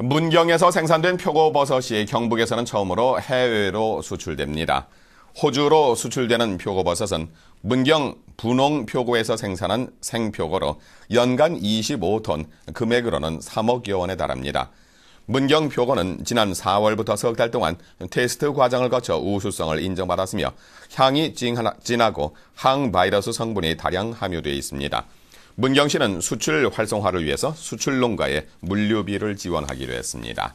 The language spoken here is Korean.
문경에서 생산된 표고버섯이 경북에서는 처음으로 해외로 수출됩니다. 호주로 수출되는 표고버섯은 문경 분홍 표고에서 생산한 생표고로 연간 25톤, 금액으로는 3억여 원에 달합니다. 문경 표고는 지난 4월부터 석 달 동안 테스트 과정을 거쳐 우수성을 인정받았으며 향이 진하고 항바이러스 성분이 다량 함유되어 있습니다. 문경 씨는 수출 활성화를 위해서 수출 농가에 물류비를 지원하기로 했습니다.